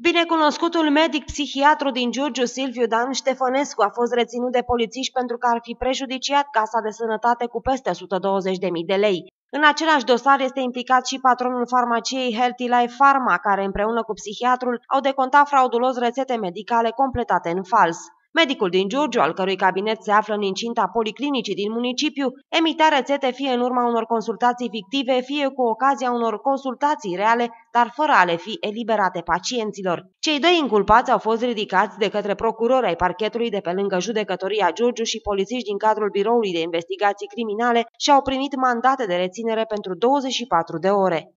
Binecunoscutul medic psihiatru din Giurgiu Silviu Dan Ștefănescu a fost reținut de polițiști pentru că ar fi prejudiciat Casa de Sănătate cu peste 120.000 de lei. În același dosar este implicat și patronul farmaciei Healthy Life Pharma, care împreună cu psihiatrul au decontat fraudulos rețete medicale completate în fals. Medicul din Giurgiu, al cărui cabinet se află în incinta policlinicii din municipiu, emitea rețete fie în urma unor consultații fictive, fie cu ocazia unor consultații reale, dar fără a le fi eliberate pacienților. Cei doi inculpați au fost ridicați de către procurori ai parchetului de pe lângă judecătoria Giurgiu și polițiști din cadrul Biroului de Investigații Criminale și au primit mandate de reținere pentru 24 de ore.